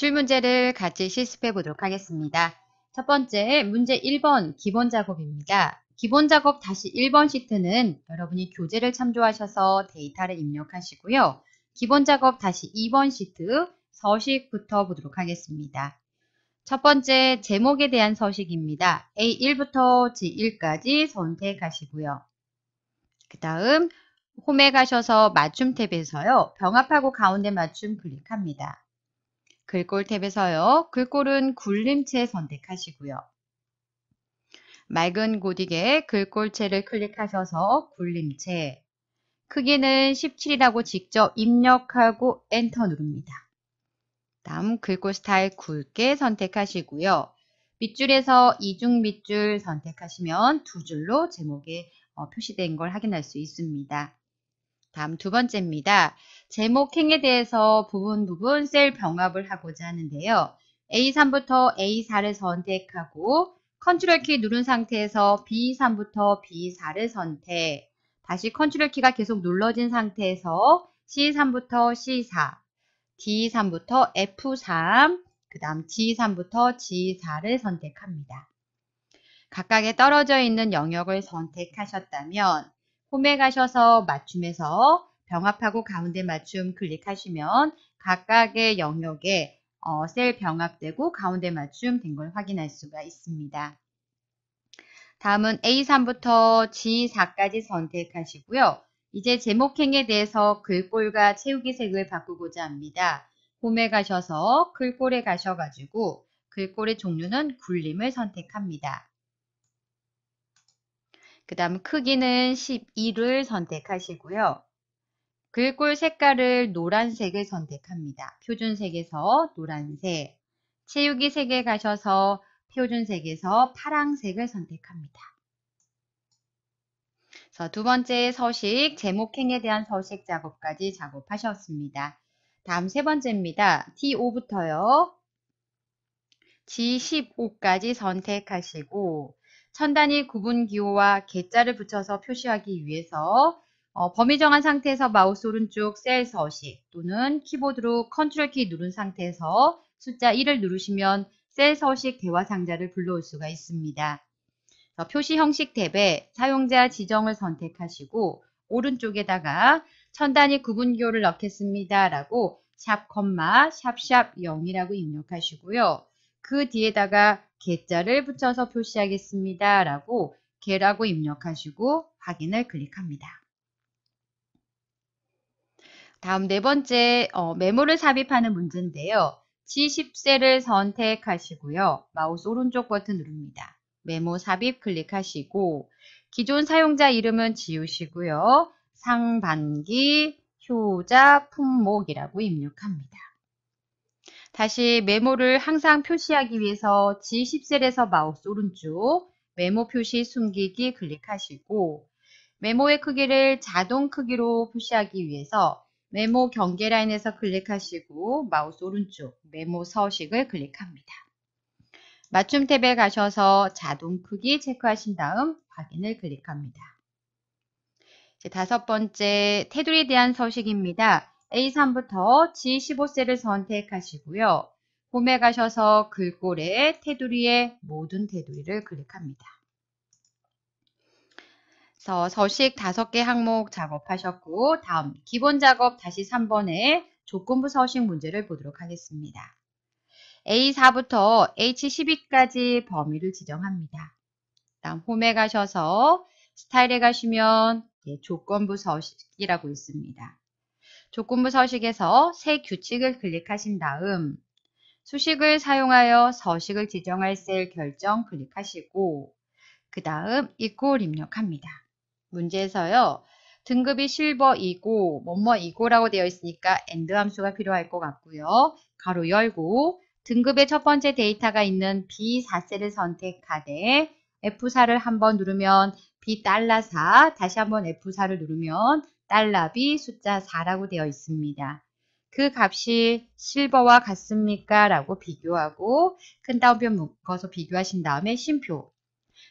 출문제를 같이 실습해 보도록 하겠습니다. 첫 번째 문제 1번 기본작업입니다. 기본작업 다시 1번 시트는 여러분이 교재를 참조하셔서 데이터를 입력하시고요. 기본작업 다시 2번 시트 서식부터 보도록 하겠습니다. 첫 번째 제목에 대한 서식입니다. A1부터 G1까지 선택하시고요. 그 다음 홈에 가셔서 맞춤 탭에서요. 병합하고 가운데 맞춤 클릭합니다. 글꼴 탭에서요. 글꼴은 굴림체 선택하시고요. 맑은 고딕의 글꼴체를 클릭하셔서 굴림체, 크기는 17이라고 직접 입력하고 엔터 누릅니다. 다음 글꼴 스타일 굵게 선택하시고요. 밑줄에서 이중 밑줄 선택하시면 두 줄로 제목에 어, 표시된 걸 확인할 수 있습니다. 다음 두 번째입니다. 제목 행에 대해서 부분 부분 셀 병합을 하고자 하는데요. A3부터 A4를 선택하고 컨트롤 키 누른 상태에서 B3부터 B4를 선택 다시 컨트롤 키가 계속 눌러진 상태에서 C3부터 C4 D3부터 F3 그 다음 G3부터 G4를 선택합니다. 각각의 떨어져 있는 영역을 선택하셨다면 홈에 가셔서 맞춤에서 병합하고 가운데 맞춤 클릭하시면 각각의 영역에 어, 셀 병합되고 가운데 맞춤 된 걸 확인할 수가 있습니다. 다음은 A3부터 G4까지 선택하시고요. 이제 제목행에 대해서 글꼴과 채우기 색을 바꾸고자 합니다. 홈에 가셔서 글꼴에 가셔가지고 글꼴의 종류는 굴림을 선택합니다. 그 다음 크기는 12를 선택하시고요. 글꼴 색깔을 노란색을 선택합니다. 표준색에서 노란색, 채우기 색에 가셔서 표준색에서 파랑색을 선택합니다. 자, 두 번째 서식, 제목행에 대한 서식 작업까지 작업하셨습니다. 다음 세 번째입니다. T5부터요. G15까지 선택하시고 천 단위 구분 기호와 개자를 붙여서 표시하기 위해서 어, 범위 정한 상태에서 마우스 오른쪽 셀 서식 또는 키보드로 컨트롤 키 누른 상태에서 숫자 1을 누르시면 셀 서식 대화 상자를 불러올 수가 있습니다. 표시 형식 탭에 사용자 지정을 선택하시고 오른쪽에다가 천 단위 구분교를 넣겠습니다. 라고 샵, 콤마, 샵샵 0이라고 입력하시고요. 그 뒤에다가 개자를 붙여서 표시하겠습니다. 라고 개라고 입력하시고 확인을 클릭합니다. 다음 네 번째 어, 메모를 삽입하는 문제인데요. G10셀을 선택하시고요. 마우스 오른쪽 버튼 누릅니다. 메모 삽입 클릭하시고 기존 사용자 이름은 지우시고요. 상반기 효자 품목이라고 입력합니다. 다시 메모를 항상 표시하기 위해서 G10셀에서 마우스 오른쪽 메모 표시 숨기기 클릭하시고 메모의 크기를 자동 크기로 표시하기 위해서 메모 경계 라인에서 클릭하시고 마우스 오른쪽 메모 서식을 클릭합니다. 맞춤 탭에 가셔서 자동 크기 체크하신 다음 확인을 클릭합니다. 다섯 번째 테두리에 대한 서식입니다. A3부터 G15셀을 선택하시고요. 홈에 가셔서 글꼴에 테두리의 모든 테두리를 클릭합니다. 서 서식 5개 항목 작업하셨고 다음 기본 작업 다시 3번에 조건부 서식 문제를 보도록 하겠습니다. A4부터 H12까지 범위를 지정합니다. 다음 홈에 가셔서 스타일에 가시면 예, 조건부 서식이라고 있습니다. 조건부 서식에서 새 규칙을 클릭하신 다음 수식을 사용하여 서식을 지정할 셀 결정 클릭하시고 그 다음 이꼴 입력합니다. 문제에서요. 등급이 실버이고 뭐뭐이고라고 되어 있으니까 AND 함수가 필요할 것 같고요. 가로 열고 등급의 첫 번째 데이터가 있는 B4셀을 선택하되 F4를 한번 누르면 B$4 달 다시 한번 F4를 누르면 달러비 숫자 4라고 되어 있습니다. 그 값이 실버와 같습니까? 라고 비교하고 큰 따옴표 묶어서 비교하신 다음에 심표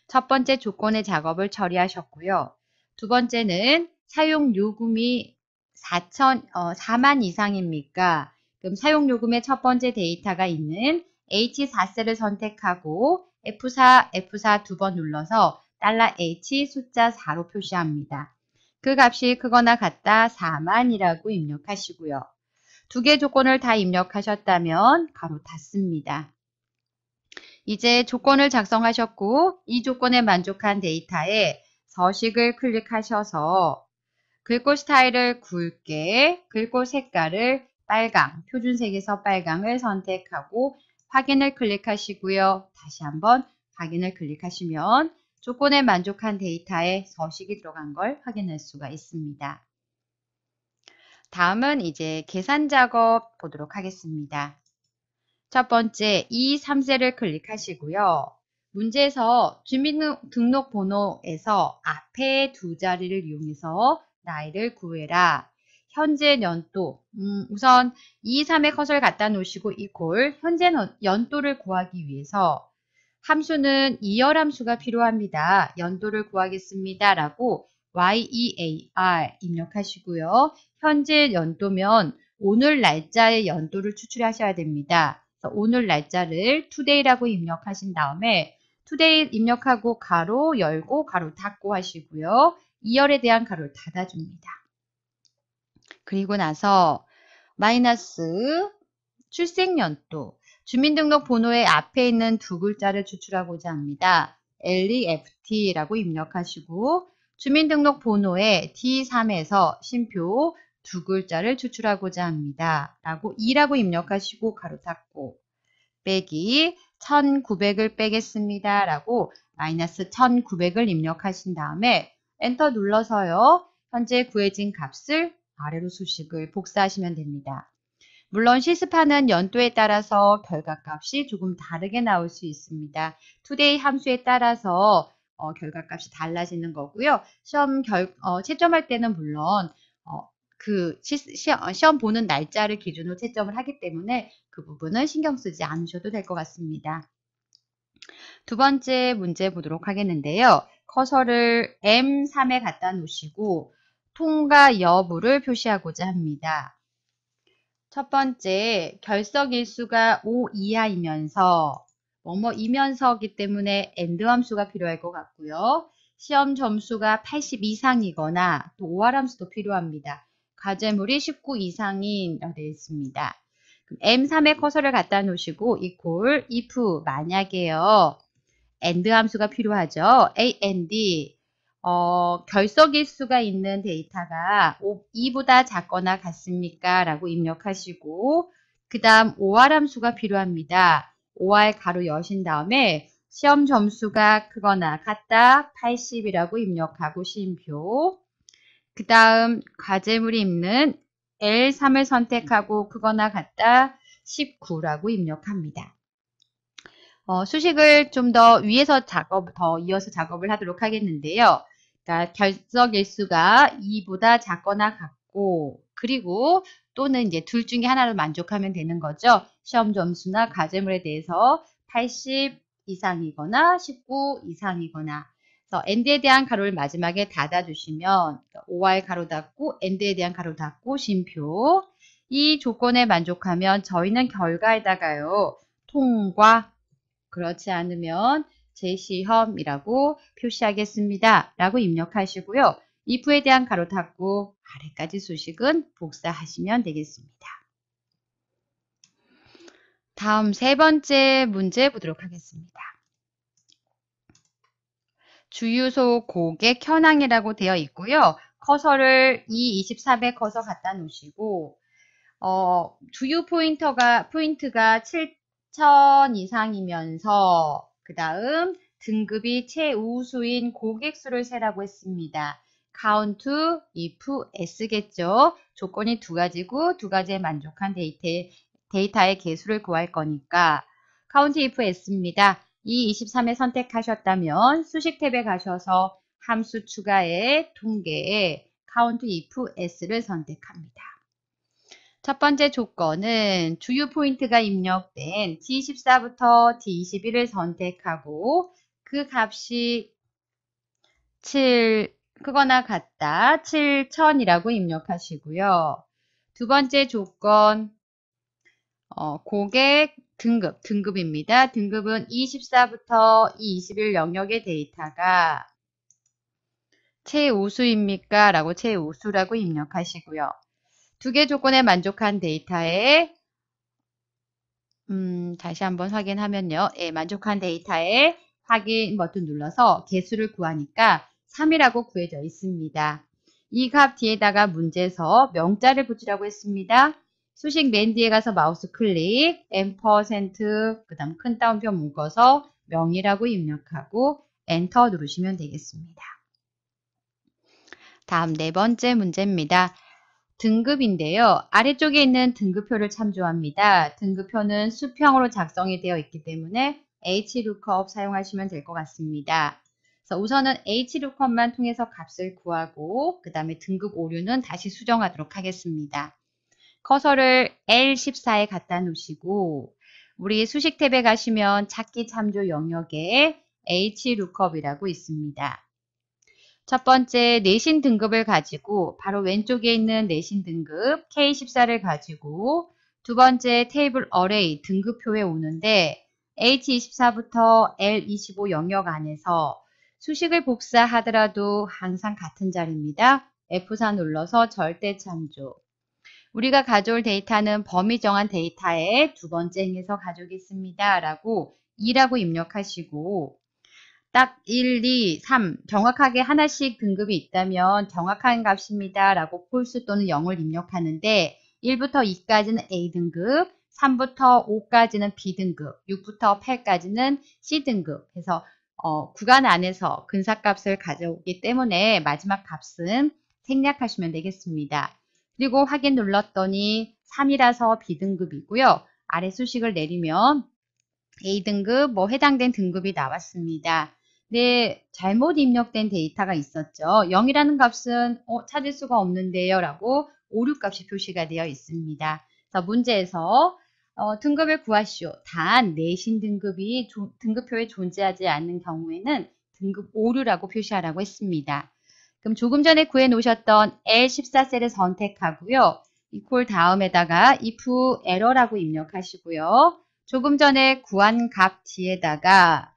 첫 번째 조건의 작업을 처리하셨고요. 두 번째는 사용 요금이 4천, 어, 4만 이상입니까? 그럼 사용 요금의 첫 번째 데이터가 있는 H4셀을 선택하고 F4, F4 두 번 눌러서 달러 $H 숫자 4로 표시합니다. 그 값이 크거나 같다 4만이라고 입력하시고요. 두 개 조건을 다 입력하셨다면 가로 닫습니다. 이제 조건을 작성하셨고 이 조건에 만족한 데이터에 서식을 클릭하셔서 글꼴 스타일을 굵게, 글꼴 색깔을 빨강, 표준색에서 빨강을 선택하고 확인을 클릭하시고요. 다시 한번 확인을 클릭하시면 조건에 만족한 데이터에 서식이 들어간 걸 확인할 수가 있습니다. 다음은 이제 계산 작업 보도록 하겠습니다. 첫 번째, 이 3세를 클릭하시고요. 문제에서 주민등록번호에서 앞에 두 자리를 이용해서 나이를 구해라. 현재 연도, 음, 우선 2, 3의 커서를 갖다 놓으시고 이 골 현재 연도를 구하기 위해서 함수는 2열 함수가 필요합니다. 연도를 구하겠습니다. 라고 year 입력하시고요. 현재 연도면 오늘 날짜의 연도를 추출하셔야 됩니다. 오늘 날짜를 today라고 입력하신 다음에 today 입력하고 가로 열고 가로 닫고 하시고요. 2열에 대한 가로를 닫아줍니다. 그리고 나서 마이너스 출생연도 주민등록번호의 앞에 있는 두 글자를 추출하고자 합니다. LEFT라고 입력하시고 주민등록번호의 D3에서 심표 두 글자를 추출하고자 합니다. 라고 2라고 입력하시고 가로 닫고 빼기 1900을 빼겠습니다. 라고 마이너스 1900을 입력하신 다음에 엔터 눌러서요. 현재 구해진 값을 아래로 수식을 복사하시면 됩니다. 물론 실습하는 연도에 따라서 결과값이 조금 다르게 나올 수 있습니다. 투데이 함수에 따라서 어, 결과값이 달라지는 거고요. 시험 결, 어, 채점할 때는 물론 어, 그 시, 시험, 어, 시험 보는 날짜를 기준으로 채점을 하기 때문에 그 부분은 신경 쓰지 않으셔도 될 것 같습니다. 두 번째 문제 보도록 하겠는데요. 커서를 M3에 갖다 놓으시고 통과 여부를 표시하고자 합니다. 첫 번째, 결석일수가 5 이하이면서 뭐 뭐이면서기 때문에 엔드 함수가 필요할 것 같고요. 시험 점수가 80 이상이거나 또 오활함수도 필요합니다. 과제물이 19 이상인 되어 있습니다. m 3의 커서를 갖다 놓으시고 equal if 만약에요. and 함수가 필요하죠. a n d 어, 결석일수가 있는 데이터가 2보다 작거나 같습니까? 라고 입력하시고 그 다음 OR 함수가 필요합니다. OR 가로 여신 다음에 시험 점수가 크거나 같다 80이라고 입력하고 시음표 그 다음 과제물이 있는 L3을 선택하고 그거나 같다 19라고 입력합니다. 어, 수식을 좀 더 위에서 작업, 더 이어서 작업을 하도록 하겠는데요. 그러니까 결석 일수가 2보다 작거나 같고, 그리고 또는 이제 둘 중에 하나로 만족하면 되는 거죠. 시험 점수나 과제물에 대해서 80 이상이거나 19 이상이거나 그 어, n d 에 대한 가로를 마지막에 닫아주시면 o 알 가로 닫고 and에 대한 가로 닫고 심표 이 조건에 만족하면 저희는 결과에다가요 통과 그렇지 않으면 재시험이라고 표시하겠습니다. 라고 입력하시고요. if에 대한 가로 닫고 아래까지 수식은 복사하시면 되겠습니다. 다음 세 번째 문제 보도록 하겠습니다. 주유소 고객 현황이라고 되어 있고요. 커서를 E24배 커서 갖다 놓으시고 어, 주유 포인터가 포인트가 7천 이상이면서 그 다음 등급이 최우수인 고객 수를 세라고 했습니다. count, if, s겠죠. 조건이 두 가지고 두 가지에 만족한 데이터, 데이터의 개수를 구할 거니까 count, if, s입니다. E23에 선택하셨다면 수식 탭에 가셔서 함수 추가의 통계에 count if s를 선택합니다. 첫 번째 조건은 주요 포인트가 입력된 D14부터 D21을 선택하고 그 값이 7그거나 같다 7000이라고 입력하시고요. 두 번째 조건 어, 고객 등급, 등급입니다. 등급은 24부터 21 영역의 데이터가 최우수입니까? 라고 최우수라고 입력하시고요. 두 개 조건에 만족한 데이터에 음, 다시 한번 확인하면요. 예, 만족한 데이터에 확인 버튼 눌러서 개수를 구하니까 3이라고 구해져 있습니다. 이 값 뒤에다가 문제에서 명자를 붙이라고 했습니다. 수식 맨 뒤에 가서 마우스 클릭, 앰그 다음 큰 따옴표 묶어서 명이라고 입력하고 엔터 누르시면 되겠습니다. 다음 네 번째 문제입니다. 등급인데요. 아래쪽에 있는 등급표를 참조합니다. 등급표는 수평으로 작성이 되어 있기 때문에 HLOOKUP 사용하시면 될 것 같습니다. 그래서 우선은 HLOOKUP만 통해서 값을 구하고 그 다음에 등급 오류는 다시 수정하도록 하겠습니다. 커서를 L14에 갖다 놓으시고 우리 수식 탭에 가시면 찾기 참조 영역에 HLOOKUP이라고 있습니다. 첫 번째 내신 등급을 가지고 바로 왼쪽에 있는 내신 등급 K14를 가지고 두 번째 테이블 어레이 등급표에 오는데 H24부터 L25 영역 안에서 수식을 복사하더라도 항상 같은 자리입니다. F4 눌러서 절대 참조. 우리가 가져올 데이터는 범위 정한 데이터의 두 번째 행에서 가져오겠습니다. 라고 2라고 입력하시고 딱 1, 2, 3 정확하게 하나씩 등급이 있다면 정확한 값입니다. 라고 폴스 또는 0을 입력하는데 1부터 2까지는 A등급, 3부터 5까지는 B등급, 6부터 8까지는 C등급 해서 어, 구간 안에서 근사값을 가져오기 때문에 마지막 값은 생략하시면 되겠습니다. 그리고 확인 눌렀더니 3이라서 B등급이고요. 아래 수식을 내리면 A등급 뭐 해당된 등급이 나왔습니다. 네, 잘못 입력된 데이터가 있었죠. 0이라는 값은 어, 찾을 수가 없는데요 라고 오류값이 표시가 되어 있습니다. 자, 문제에서 어, 등급을 구하시오. 단 내신 등급이 조, 등급표에 존재하지 않는 경우에는 등급 오류라고 표시하라고 했습니다. 그럼 조금 전에 구해 놓으셨던 L14셀을 선택하고요. equal 다음에다가 if error라고 입력하시고요. 조금 전에 구한 값 뒤에다가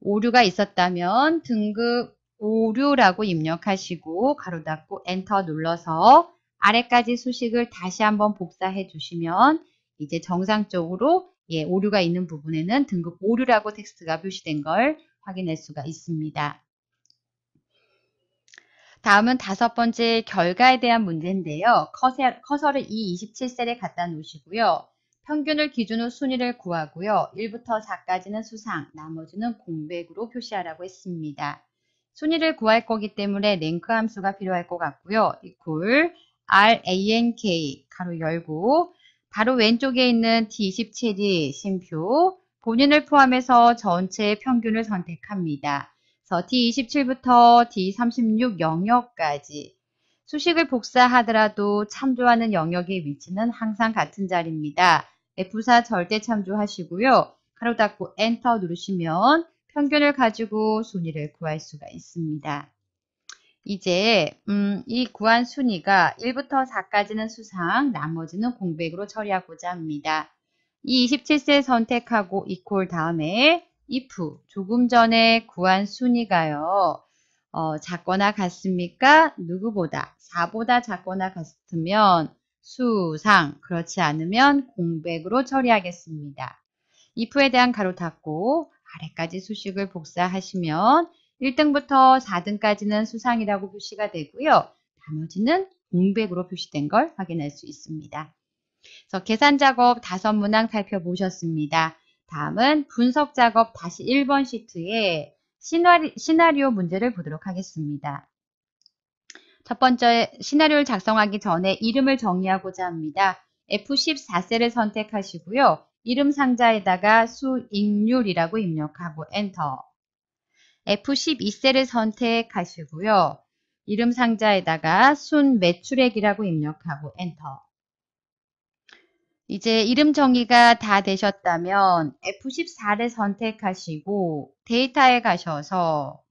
오류가 있었다면 등급 오류라고 입력하시고 가로 닫고 엔터 눌러서 아래까지 수식을 다시 한번 복사해 주시면 이제 정상적으로 예, 오류가 있는 부분에는 등급 오류라고 텍스트가 표시된 걸 확인할 수가 있습니다. 다음은 다섯 번째 결과에 대한 문제인데요. 커서, 를이 27셀에 갖다 놓으시고요. 평균을 기준으로 순위를 구하고요. 1부터 4까지는 수상, 나머지는 공백으로 표시하라고 했습니다. 순위를 구할 거기 때문에 랭크 함수가 필요할 것 같고요. 이퀄 rank 가로 열고 바로 왼쪽에 있는 D27이 심표 본인을 포함해서 전체의 평균을 선택합니다. 그래서 D27부터 D36 영역까지 수식을 복사하더라도 참조하는 영역의 위치는 항상 같은 자리입니다. F4 절대 참조하시고요. 가로 닫고 엔터 누르시면 평균을 가지고 순위를 구할 수가 있습니다. 이제 음, 이 구한 순위가 1부터 4까지는 수상, 나머지는 공백으로 처리하고자 합니다. 이 27세 선택하고 이퀄 다음에 if 조금 전에 구한 순위가요. 어, 작거나 같습니까? 누구보다 4보다 작거나 같으면 수상 그렇지 않으면 공백으로 처리하겠습니다. if에 대한 가로 닫고 아래까지 수식을 복사하시면 1등부터 4등까지는 수상이라고 표시가 되고요. 나머지는 공백으로 표시된 걸 확인할 수 있습니다. 그래서 계산 작업 5 문항 살펴보셨습니다. 다음은 분석 작업 다시 1번 시트에 시나리, 시나리오 문제를 보도록 하겠습니다. 첫 번째 시나리오를 작성하기 전에 이름을 정리하고자 합니다. F14셀을 선택하시고요. 이름 상자에다가 수익률이라고 입력하고 엔터. F12셀을 선택하시고요. 이름 상자에다가 순 매출액이라고 입력하고 엔터. 이제 이름 정의가 다 되셨다면 F14를 선택하시고 데이터에 가셔서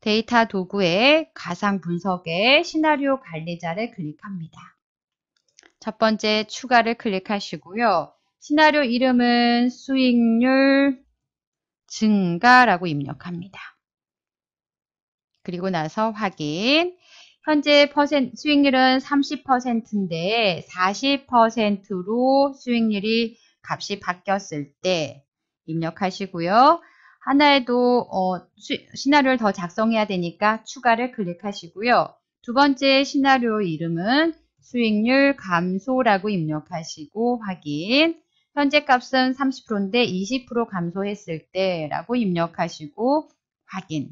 데이터 도구의 가상 분석의 시나리오 관리자를 클릭합니다. 첫 번째 추가를 클릭하시고요. 시나리오 이름은 수익률 증가라고 입력합니다. 그리고 나서 확인 현재 퍼센트, 수익률은 30%인데 40%로 수익률이 값이 바뀌었을 때 입력하시고요. 하나에도 어, 수, 시나리오를 더 작성해야 되니까 추가를 클릭하시고요. 두 번째 시나리오 이름은 수익률 감소라고 입력하시고 확인 현재 값은 30%인데 20% 감소했을 때라고 입력하시고 확인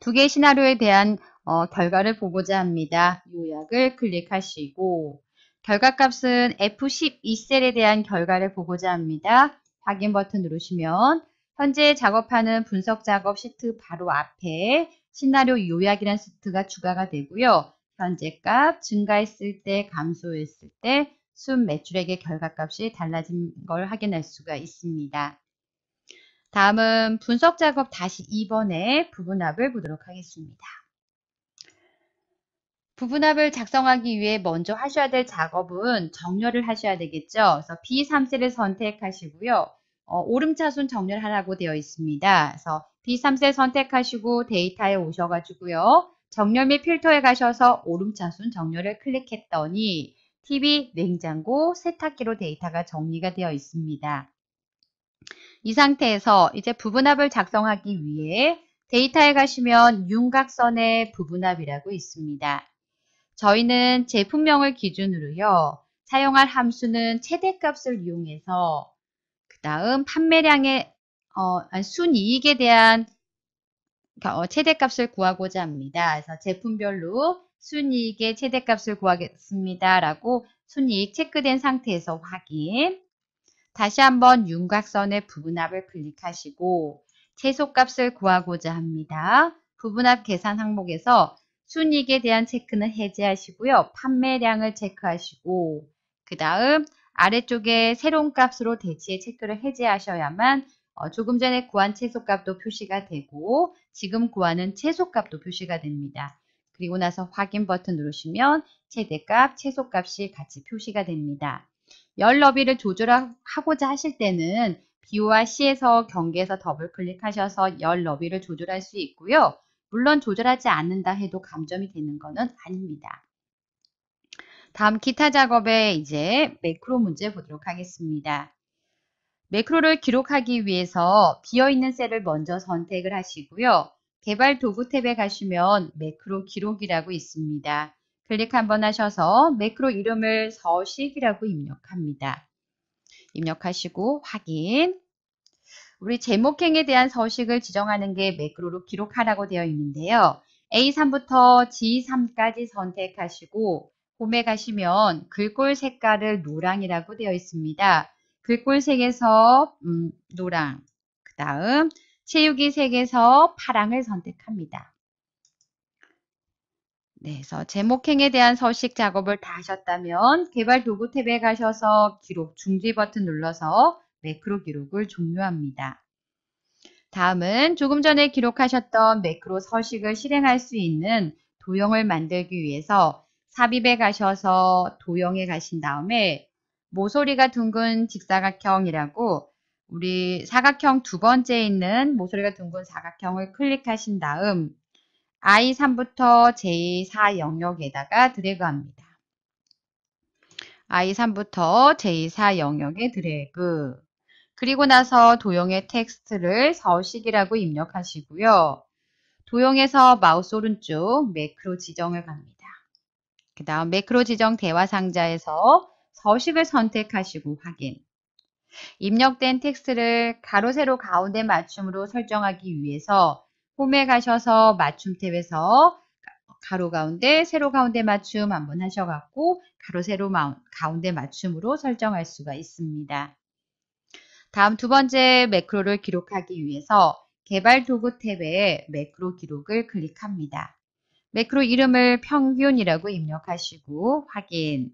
두 개의 시나리오에 대한 어, 결과를 보고자 합니다. 요약을 클릭하시고 결과값은 F12셀에 대한 결과를 보고자 합니다. 확인 버튼 누르시면 현재 작업하는 분석 작업 시트 바로 앞에 시나리오 요약이라는 시트가 추가가 되고요. 현재 값, 증가했을 때, 감소했을 때, 순 매출액의 결과값이 달라진 걸 확인할 수가 있습니다. 다음은 분석 작업 다시 2번의 부분합을 보도록 하겠습니다. 부분합을 작성하기 위해 먼저 하셔야 될 작업은 정렬을 하셔야 되겠죠. 그래서 B3셀을 선택하시고요. 어, 오름차순 정렬하라고 되어 있습니다. 그래서 B3셀 선택하시고 데이터에 오셔가지고요. 정렬 및 필터에 가셔서 오름차순 정렬을 클릭했더니 TV, 냉장고, 세탁기로 데이터가 정리가 되어 있습니다. 이 상태에서 이제 부분합을 작성하기 위해 데이터에 가시면 윤곽선의 부분합이라고 있습니다. 저희는 제품명을 기준으로요. 사용할 함수는 최대값을 이용해서 그 다음 판매량의 어, 순이익에 대한 그러니까, 어, 최대값을 구하고자 합니다. 그래서 제품별로 순이익의 최대값을 구하겠습니다. 라고 순이익 체크된 상태에서 확인 다시 한번 윤곽선의 부분합을 클릭하시고 최소값을 구하고자 합니다. 부분합 계산 항목에서 순이익에 대한 체크는 해제하시고요. 판매량을 체크하시고 그 다음 아래쪽에 새로운 값으로 대치의 체크를 해제하셔야만 어, 조금 전에 구한 최소값도 표시가 되고 지금 구하는 최소값도 표시가 됩니다. 그리고 나서 확인 버튼 누르시면 최대값, 최소값이 같이 표시가 됩니다. 열 너비를 조절하고자 하실 때는 B와 C에서 경계에서 더블 클릭하셔서 열 너비를 조절할 수 있고요. 물론 조절하지 않는다 해도 감점이 되는 것은 아닙니다. 다음 기타 작업에 이제 매크로 문제 보도록 하겠습니다. 매크로를 기록하기 위해서 비어있는 셀을 먼저 선택을 하시고요. 개발 도구 탭에 가시면 매크로 기록이라고 있습니다. 클릭 한번 하셔서 매크로 이름을 서식이라고 입력합니다. 입력하시고 확인 우리 제목행에 대한 서식을 지정하는 게 매크로로 기록하라고 되어 있는데요. A3부터 G3까지 선택하시고 홈에 가시면 글꼴 색깔을 노랑이라고 되어 있습니다. 글꼴 색에서 음, 노랑, 그 다음 채우기 색에서 파랑을 선택합니다. 네, 그래서 제목행에 대한 서식 작업을 다 하셨다면 개발 도구 탭에 가셔서 기록 중지 버튼 눌러서 매크로 기록을 종료합니다. 다음은 조금 전에 기록하셨던 매크로 서식을 실행할 수 있는 도형을 만들기 위해서 삽입에 가셔서 도형에 가신 다음에 모서리가 둥근 직사각형이라고 우리 사각형 두 번째 에 있는 모서리가 둥근 사각형을 클릭하신 다음 I3부터 J4 영역에다가 드래그합니다. I3부터 J4 영역에 드래그 그리고 나서 도형의 텍스트를 서식이라고 입력하시고요. 도형에서 마우스 오른쪽 매크로 지정을 갑니다. 그 다음 매크로 지정 대화 상자에서 서식을 선택하시고 확인. 입력된 텍스트를 가로 세로 가운데 맞춤으로 설정하기 위해서 홈에 가셔서 맞춤 탭에서 가로 가운데 세로 가운데 맞춤 한번 하셔갖고 가로 세로 가운데 맞춤으로 설정할 수가 있습니다. 다음 두 번째 매크로를 기록하기 위해서 개발 도구 탭에 매크로 기록을 클릭합니다. 매크로 이름을 평균이라고 입력하시고 확인.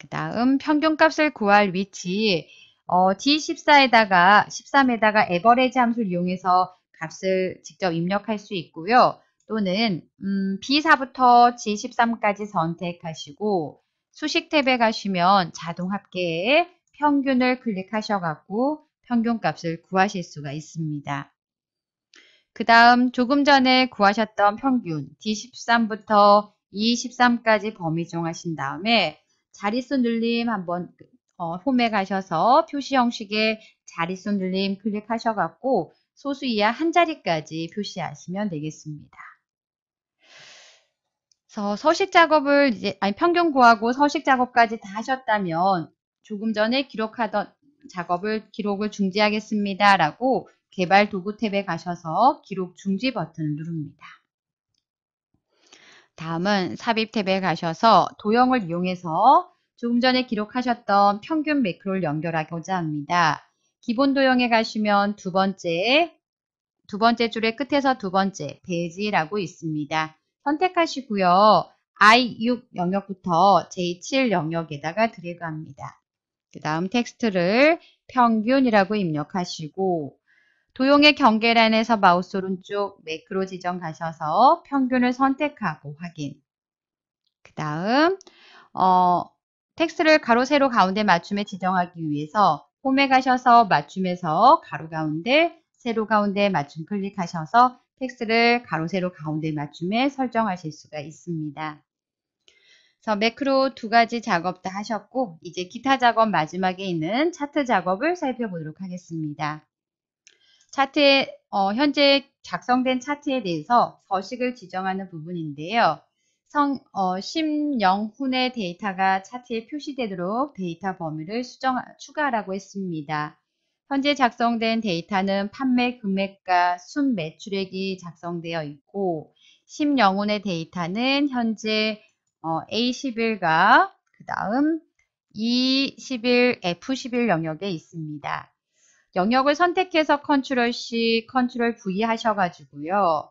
그 다음 평균값을 구할 위치 어, D14에다가 13에다가 에버레지 함수를 이용해서 값을 직접 입력할 수 있고요. 또는 음, B4부터 G13까지 선택하시고 수식 탭에 가시면 자동 합계에 평균을 클릭하셔갖고 평균값을 구하실 수가 있습니다. 그 다음 조금 전에 구하셨던 평균 D13부터 E13까지 범위 정하신 다음에 자릿수 눌림 한번 어, 홈에 가셔서 표시 형식의 자릿수 눌림 클릭하셔갖고 소수 이하 한 자리까지 표시하시면 되겠습니다. 서 서식 작업을 이제 아니 평균 구하고 서식 작업까지 다 하셨다면 조금 전에 기록하던 작업을 기록을 중지하겠습니다. 라고 개발 도구 탭에 가셔서 기록 중지 버튼을 누릅니다. 다음은 삽입 탭에 가셔서 도형을 이용해서 조금 전에 기록하셨던 평균 매크로를 연결하고자 합니다. 기본 도형에 가시면 두 번째, 두 번째 줄의 끝에서 두 번째 베이지라고 있습니다. 선택하시고요. I6 영역부터 J7 영역에다가 드래그합니다. 그 다음 텍스트를 평균이라고 입력하시고 도형의 경계란에서 마우스 오른쪽 매크로 지정 가셔서 평균을 선택하고 확인. 그 다음 어, 텍스트를 가로 세로 가운데 맞춤에 지정하기 위해서 홈에 가셔서 맞춤에서 가로 가운데 세로 가운데 맞춤 클릭하셔서 텍스트를 가로 세로 가운데 맞춤에 설정하실 수가 있습니다. 그래서 매크로 두 가지 작업 다 하셨고 이제 기타 작업 마지막에 있는 차트 작업을 살펴보도록 하겠습니다. 차트에 어, 현재 작성된 차트에 대해서 서식을 지정하는 부분인데요. 성, 어, 심영훈의 데이터가 차트에 표시되도록 데이터 범위를 수정, 추가하라고 했습니다. 현재 작성된 데이터는 판매 금액과 순 매출액이 작성되어 있고 심영훈의 데이터는 현재 어, A11과 그 다음 E11, F11 영역에 있습니다. 영역을 선택해서 컨트롤 C, 컨트롤 V 하셔가지고요.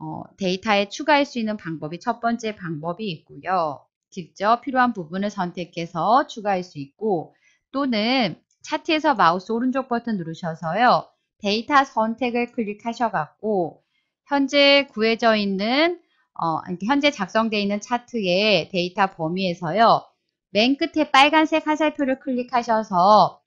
어, 데이터에 추가할 수 있는 방법이 첫 번째 방법이 있고요. 직접 필요한 부분을 선택해서 추가할 수 있고 또는 차트에서 마우스 오른쪽 버튼 누르셔서요. 데이터 선택을 클릭하셔갖고 현재 구해져 있는 어, 현재 작성되어 있는 차트의 데이터 범위에서요. 맨 끝에 빨간색 화살표를 클릭하셔서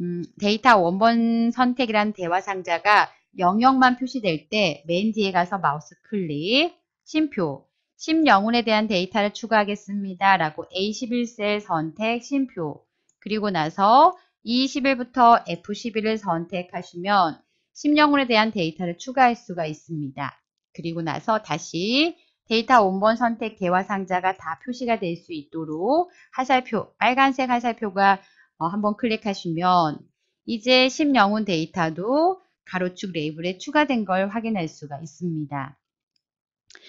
음, 데이터 원본 선택이라는 대화 상자가 영역만 표시될 때 맨 뒤에 가서 마우스 클릭, 심표, 심영훈에 대한 데이터를 추가하겠습니다. 라고 A11셀 선택, 심표, 그리고 나서 E11부터 F11을 선택하시면 심영훈에 대한 데이터를 추가할 수가 있습니다. 그리고 나서 다시 데이터 원본 선택 개화 상자가 다 표시가 될 수 있도록 하살표, 빨간색 하살표가 어, 한번 클릭하시면 이제 1 0영혼 데이터도 가로축 레이블에 추가된 걸 확인할 수가 있습니다.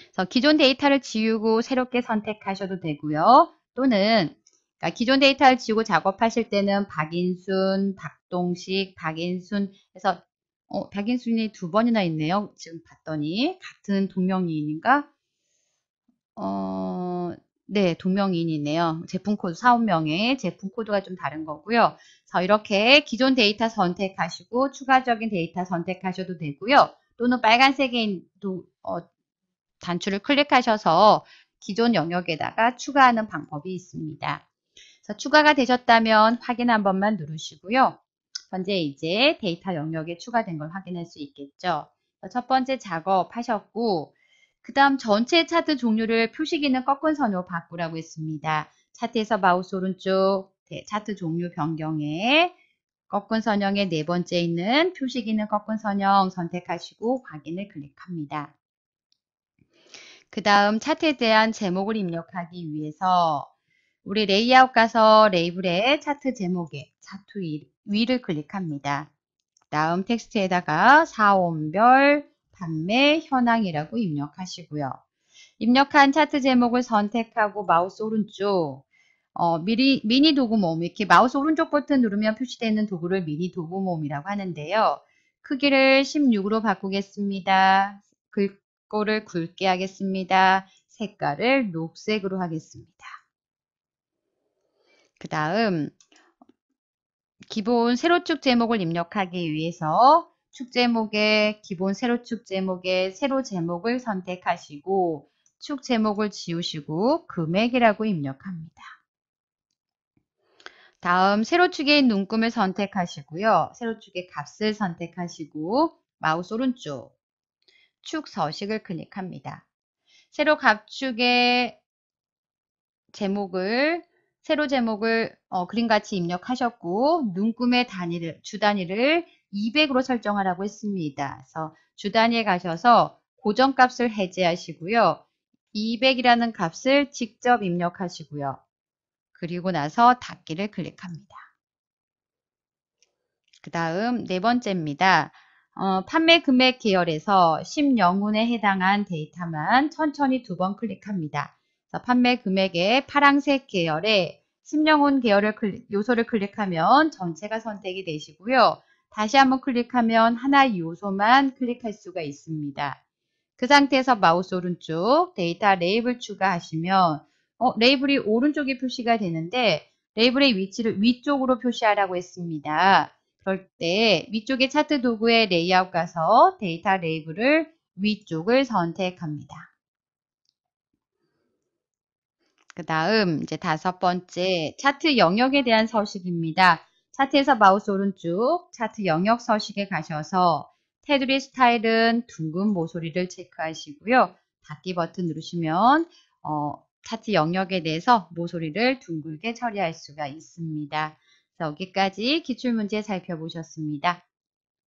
그래서 기존 데이터를 지우고 새롭게 선택하셔도 되고요. 또는 그러니까 기존 데이터를 지우고 작업하실 때는 박인순, 박동식, 박인순 해서 어, 박인순이 두 번이나 있네요. 지금 봤더니 같은 동명이인인가? 어, 네, 동명이인이네요. 제품 코드, 사업명의 제품 코드가 좀 다른 거고요. 자, 이렇게 기존 데이터 선택하시고 추가적인 데이터 선택하셔도 되고요. 또는 빨간색인 어, 단추를 클릭하셔서 기존 영역에다가 추가하는 방법이 있습니다. 자, 추가가 되셨다면 확인 한 번만 누르시고요. 현재 이제 데이터 영역에 추가된 걸 확인할 수 있겠죠. 첫 번째 작업 하셨고 그 다음 전체 차트 종류를 표시기는 꺾은 선으로 바꾸라고 했습니다. 차트에서 마우스 오른쪽 네, 차트 종류 변경에 꺾은 선형의 네 번째 있는 표시기는 꺾은 선형 선택하시고 확인을 클릭합니다. 그 다음 차트에 대한 제목을 입력하기 위해서 우리 레이아웃 가서 레이블에 차트 제목에 차트 위를 클릭합니다. 다음 텍스트에다가 사원별 판매 현황이라고 입력하시고요. 입력한 차트 제목을 선택하고 마우스 오른쪽 어, 미리, 미니 도구 모음 이렇게 마우스 오른쪽 버튼 누르면 표시되는 도구를 미니 도구 모음이라고 하는데요. 크기를 16으로 바꾸겠습니다. 글꼴을 굵게 하겠습니다. 색깔을 녹색으로 하겠습니다. 그 다음 기본 세로축 제목을 입력하기 위해서 축 제목의 기본 세로축 제목의 세로 제목을 선택하시고 축 제목을 지우시고 금액이라고 입력합니다. 다음 세로축에 있는 눈금을 선택하시고요. 세로축의 값을 선택하시고 마우스 오른쪽 축 서식을 클릭합니다. 세로 값축의 제목을 세로 제목을 어, 그림같이 입력하셨고 눈금의 단위를 주 단위를 200으로 설정하라고 했습니다. 그래서 주단위에 가셔서 고정값을 해제하시고요. 200이라는 값을 직접 입력하시고요. 그리고 나서 닫기를 클릭합니다. 그 다음 네 번째입니다. 어, 판매 금액 계열에서 10영운에 해당한 데이터만 천천히 두 번 클릭합니다. 판매 금액의 파란색 계열에 10영운 계열을 클릭, 요소를 클릭하면 전체가 선택이 되시고요. 다시 한번 클릭하면 하나의 요소만 클릭할 수가 있습니다. 그 상태에서 마우스 오른쪽 데이터 레이블 추가하시면 어, 레이블이 오른쪽에 표시가 되는데 레이블의 위치를 위쪽으로 표시하라고 했습니다. 그럴 때 위쪽에 차트 도구의 레이아웃 가서 데이터 레이블을 위쪽을 선택합니다. 그 다음 이제 다섯 번째 차트 영역에 대한 서식입니다. 차트에서 마우스 오른쪽 차트 영역 서식에 가셔서 테두리 스타일은 둥근 모서리를 체크하시고요. 닫기 버튼 누르시면 어, 차트 영역에 대해서 모서리를 둥글게 처리할 수가 있습니다. 여기까지 기출문제 살펴보셨습니다.